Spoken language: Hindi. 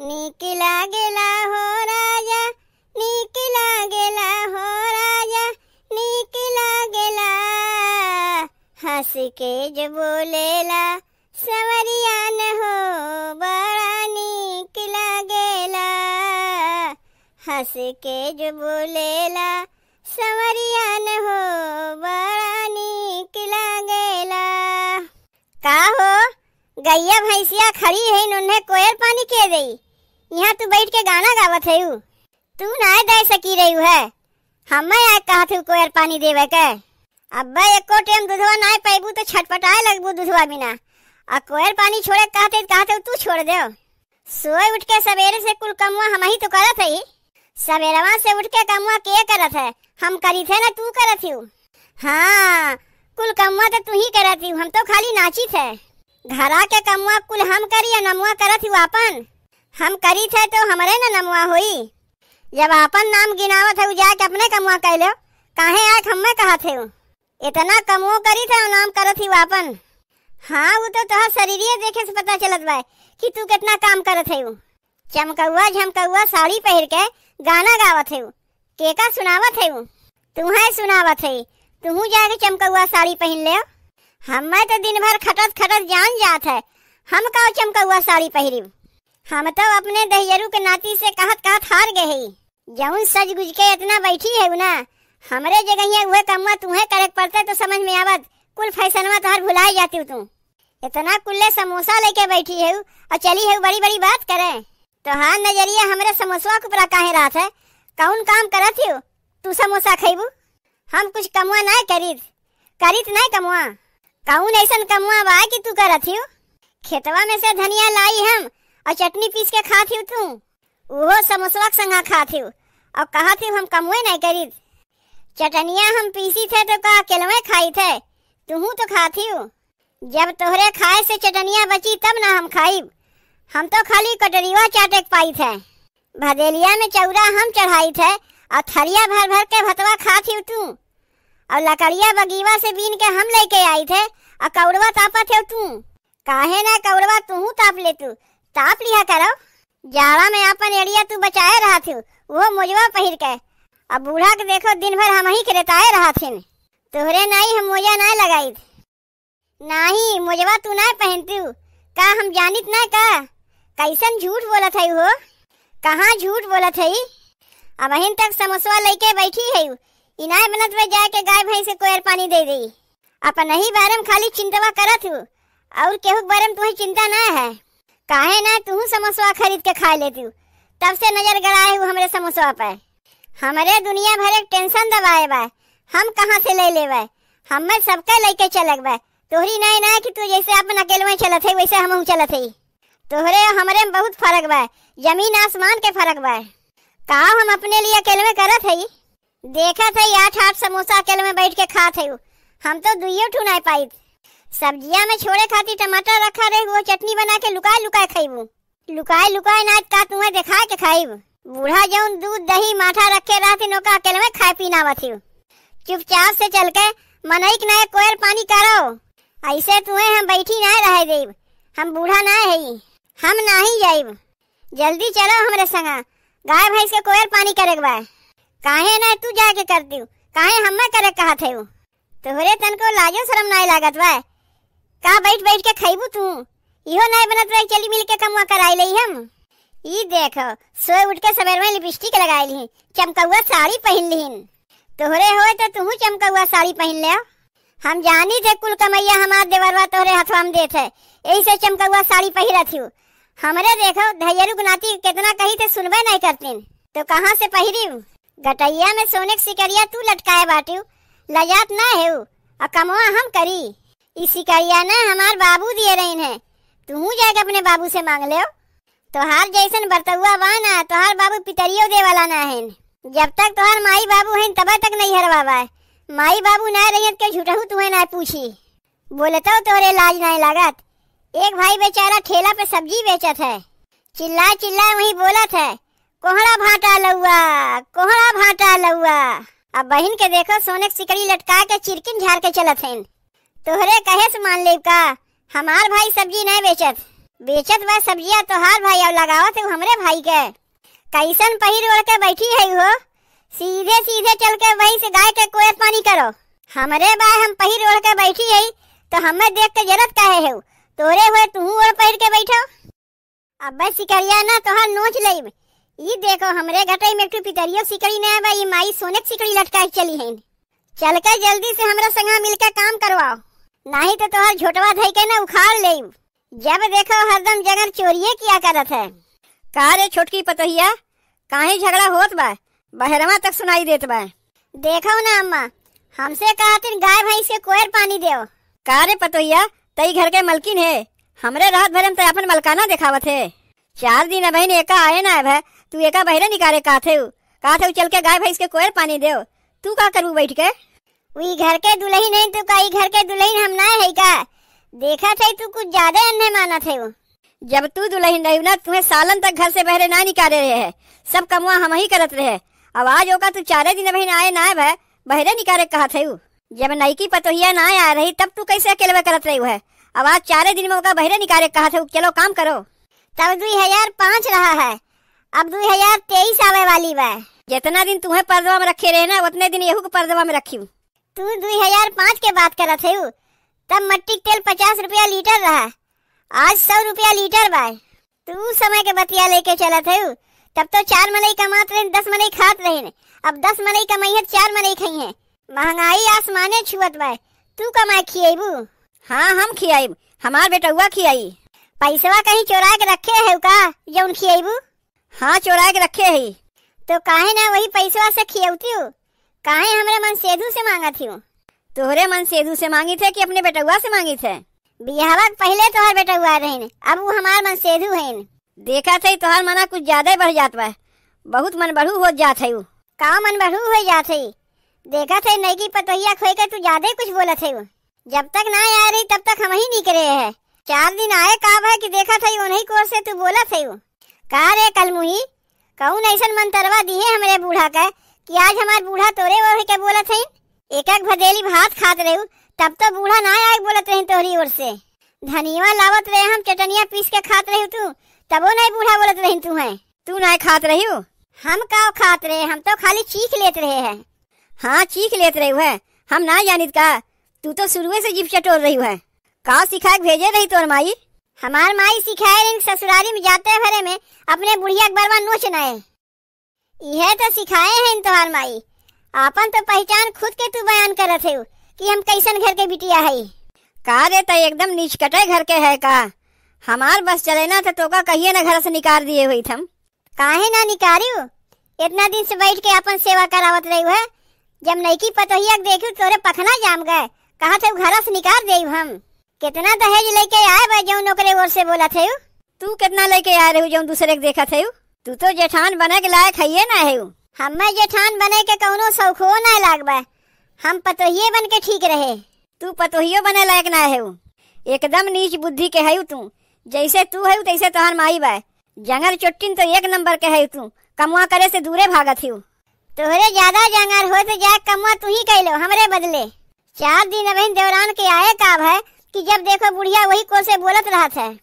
नीक लागेला हो राजा नीक लागेला हो राजा नीक लागेला हंस के जो बोलेला सवरिया न हो बड़ा नीक लागेला हंस के जो बोलेला सवरिया न हो बड़ा नीक गेला का हो गैया भैंसिया खड़ी है उन्हें कोयल पानी के गई यहाँ तू बैठ के गाना गावत है तू ना दे सकी रही है हम आए कहा थे कोयर पानी देवे के अब भाई एक टाइम दूधवा ना पेबू तो छटपटाए लगबू दूधवा बिना अब कोयर पानी छोड़े कहते कहते तू छोड़ दे सोए उठ के सवेरे से कुल कमुआ हम ही तो करत है सवेरवा से उठ के कमुआ के करत है हम करी थे ना तू करत हूँ हाँ कुल कमुआ तो तू ही करती हूँ हम तो खाली नाची थे घरा के कमुआ कुल हम करी नमुआ करत हूँ अपन हम करी थे तो हमारे ना नमुआ हुई जब अपन नाम गिनावत है जाके अपने कमुआ कह लो काहे आज हमें कहा थे इतना कमुओ करी थे नाम करो थी वापन हाँ वो तो तोहर शरीरिये देखे से पता चलत बा कि तू कितना काम करत है चमकौआ झमकौआ साड़ी पहन के गाना गावत है केका सुनावत है तुम्हें सुनावत है तुहू जाके चमकौआ साड़ी पहन ले हमें तो दिन भर खटत खटत जान जात है हम का चमकौआ साड़ी पहरी हम हाँ, मतलब तो अपने दहियरू के नाती से कहत कहत हार गए ही जौन सज गुज के इतना बैठी है ना हमारे जगह वह कमवा तुहे करे पड़ते तो समझ में आवत कुल फैसनवा तो हर भुला जाती हूँ तू इतना कुल्ले समोसा लेके बैठी है और चली है बड़ी बड़ी बात करे तो हाँ नजरिया हमारे समोसवा को पूरा काहे रात है कौन काम करत हो तू समोसा खेबू हम कुछ कमुआ ना करीत करीत ना कमुआ कौन ऐसा कमुआ बा कि तू करत हो खेतवा में से धनिया लाई हम और चटनी पीस के खा थी तू वो समोसवा के संगा खा थी और कहा थी हम कमुए नहीं करी चटनिया हम पीसी थे तो का केलवे खाई थे तुहू तो खा थी जब तोहरे खाए से चटनिया बची तब ना हम खाई हम तो खाली कटरीवा चाटे पाई थे भदेलिया में चौरा हम चढ़ाई थे और थरिया भर भर के भतवा खा थी तू और लकड़िया बगीवा से बीन के हम लेके आई थे और कौड़वा तापा थे तू काहे ना कौड़वा तू ताप ले तू ताप लिया करो जाड़ा में अपन एड़िया तू बचाए रहा थी वो मोजवा पहिर के अब बूढ़ा के देखो दिन भर हम ही खेताए रहा थे तुहरे नाई हम मोजा ना लगाई नाही मोजवा तू ना पहनती का हम जानित ना का कैसन झूठ बोला था वो कहा झूठ बोला था अब अहिन तक समोसवा लेके बैठी है इनाय बनत में के गाय भैंस को कोयर पानी दे दी अपन नहीं बारे में खाली चिंतवा करत हूँ और केहू बारे में तुम्हें चिंता ना है काहे ना तू समोसा खरीद के खा लेती हूँ तब से नजर गड़ाए हुए हमारे समोसा पर हमारे दुनिया भर एक टेंशन दबाए बाय हम कहाँ से ले ले बाय हमें सबका लेके चलक बाय तोहरी नहीं ना कि तू जैसे अपन अकेले में चलत है वैसे हम चलत है तोहरे हमारे में बहुत फर्क बाय जमीन आसमान के फर्क बाय का हम अपने लिए अकेले में करत है देखा था आठ आठ समोसा अकेले में बैठ के खात है हम तो दुइयो ठू नहीं पाई सब्जियां में छोड़े खाती टमाटर रखा रहे वो चटनी बना के लुकाए लुकाए खाइबू लुकाए लुकाए नाच का तुम्हें दिखा के खाइब बूढ़ा जो दूध दही माठा रखे रहती नौका अकेले में खाए पीना बथी चुपचाप से चल के मनई के नए कोयल पानी करो ऐसे तुम्हें हम बैठी ना रह देव हम बूढ़ा ना है हम ना ही जाइब जल्दी चलो हमारे संगा गाय भैंस के कोयल पानी करे बाय काहे न तू जाके करती काहे हमें करे कहा थे तोहरे तन को लाजो शर्म ना लागत बाय का बैठ बैठ के खाइबू तू इहो नहीं बनत रही चली मिल के कमवा कराई लई हम ई देख सोए उठ के सवेर में लिपस्टिक लगाई ली चमकौआ साड़ी पहन ली तोहरे होए तो तू चमकौआ साड़ी पहन ले हम जानी थे कुल कमैया हमार देवरवा तोहरे हथवा में देत है यही से चमकौआ साड़ी पहिरत हूँ हमरे देखो धैयरु गुनाती कितना कही थे सुनबे नहीं करतीन तो कहाँ से पहिरी गटैया में सोने की सिकरिया तू लटकाए बाटू लजात ना है और कमवा हम करी ई शिकारिया ना हमार बाबू दिए रहे है तू जाके अपने बाबू से मांग ले तोहार जैसन बरतुआ वहा ना तोहार बाबू पितरियो दे वाला ना है जब तक तोहार माई बाबू है तब तक नहीं बाबा है माई बाबू ना रही के झूठहू तुम्हें ना पूछी बोलता तोरे लाज ना लागत एक भाई बेचारा ठेला पे सब्जी बेचत है चिल्ला चिल्ला वही बोलत है कोहरा भाटा लउआ कोहरा भाटा लउआ अब बहन के देखो सोने की सिकड़ी लटका के चिरकिन झाड़ के चलत है तोहरे कहे से मान लेब का हमार भाई सब्जी नहीं बेचत बेचत वह सब्जिया तोहार भाई अब लगावत थे हमरे भाई के कैसन पहिर ओढ़ के बैठी है हो सीधे सीधे चल के वही से गाय के कोयत पानी करो हमरे भाई हम पहिर ओढ़ के बैठी है तो हमें देख के जरूरत कहे है तोरे हुए तू ओढ़ पहिर के बैठो अब सिकरिया ना तोहर नोच ले ये देखो हमरे घटे में पितरियो सिकड़ी ना भाई माई सोने सिकड़ी लटका चली है चल के जल्दी से हमरा संगा मिलकर काम करवाओ नहीं तो तोहर झोटवा धई के ना उखाड़ ले जब देखो हरदम जगन चोरिए किया करत है कहा रे छोटकी पतहिया काहे झगड़ा होत बा बहरवा तक सुनाई देत बा देखो ना अम्मा हमसे कहा तीन गाय भैंस के कोयर पानी देओ कहा रे पतोहिया तई घर के मलकिन है हमरे रात भर में अपन मलकाना दिखावत थे चार दिन बहन एका आए ना है तू एका बहरे निकाले कहा थे कहा थे चल के गाय भैंस के कोयर पानी देव तू का करू बैठ के वही घर के दुल्हन है तू तो कई घर के दुल्हन हम ना है का देखा थे तू कुछ ज्यादा अन्य माना थे वो जब तू दुल्हन रही ना तुम्हें सालन तक घर से बहरे ना निकाले रहे है सब कमुआ हम ही करत रहे आवाज होगा तू चारे दिन ना आए ना है बहरे निकाले कहा थे जब नईकी पतोहिया ना आ रही तब तू कैसे अकेले करत रही है आवाज चारे दिन में होगा बहरे निकाले कहा थे चलो काम करो तब दुई हजार पाँच रहा है अब दुई हजार तेईस आवे वाली बा जितना दिन तुम्हें पर्दवा में रखे रहे ना उतने दिन यहू को पर्दवा में रखी तू 2005 के बात कर रहा थे तब मट्टी तेल पचास रुपया लीटर रहा आज सौ रुपया लीटर बाय तू समय के बतिया लेके चला थे तब तो चार मलई कमात रहे दस मलई खात रहे अब दस मलई कमाई है चार मलई खाई है महंगाई आसमाने छुअत बाय तू कमाए खियाबू हाँ हम खियाब हमार हुआ खियाई पैसवा कहीं चोरा के रखे है का जौन खियाबू हाँ चोरा के रखे है तो काहे ना वही पैसवा से खियाती हूँ काहे हमरे मन सेधु से मांगा थी तोहरे मन सेधु से मांगी थे कि अपने बेटुआ से मांगी थे बियाहवा पहले तोहर बेटुआ रहिन अब वो हमार मन सेधु हइन देखा थे तोहर मना कुछ ज्यादा बढ़ जात बा बहुत मन बढ़ू हो जात है का मन बढ़ू हो जात है देखा थे नई की पतोहिया खोई के तू ज्यादा ही कुछ बोला थे जब तक ना आ रही तब तक हम ही नहीं करे है चार दिन आए का है कि देखा था उन्हीं कोर से तू बोला थे का रे कल मुही कहूँ ऐसा मंतरवा दिए हमरे बूढ़ा का कि आज हमार बूढ़ा तोरे ओर के बोलत है एक एक भदेली भात खात रहे तब तो बूढ़ा ना आए बोलत रही तोहरी ओर से धनिया लावत रहे हम चटनिया पीस के खात रहे तू तबो नहीं बूढ़ा बोलत रहे तू है तू ना खात रही हम का खात रहे हम तो खाली चीख लेते रहे हैं हाँ चीख लेते रहे है हम ना जानित का तू तो शुरू से जीप चटोर रही है का सिखा भेजे रही तोर माई हमार माई सिखाए ससुराली में जाते भरे में अपने बुढ़िया के बरवा नोच नाए यह तो सिखाए हैं तुम्हार माई आपन तो पहचान खुद के तू बयान करत है कि हम कैसन घर के बिटिया है का रे तो एकदम निचकटे घर के है का हमार बस चले ना तो तोका कहिए ना घर से निकाल दिए हुई थम काहे ना निकालियो इतना दिन से बैठ के अपन सेवा करावत रही है जब नैकी पतोहिया देखू तोरे पखना जाम गए कहा थे घर से निकाल दे हम कितना दहेज लेके आए भाई जो नौकरे ओर से बोला थे तू कितना लेके आ रहे हो जो दूसरे के देखा थे तू तो जेठान बने के लायक है ना है हमें जेठान बने के कौनो सौखो न लागबे हम पतोहिए बन के ठीक रहे तू पतोहियो बने लायक ना है एकदम नीच बुद्धि के है तू जैसे तू है तैसे तोहर माई बाय जंगल चुट्टिन तो एक नंबर के है तू कमुआ करे से दूरे भागत ही तोहरे ज्यादा जंगल हो तो जाए कमुआ तू ही कह लो हमरे बदले चार दिन अभी देवरान के आए काब है कि जब देखो बुढ़िया वही कोर से बोलत रहा था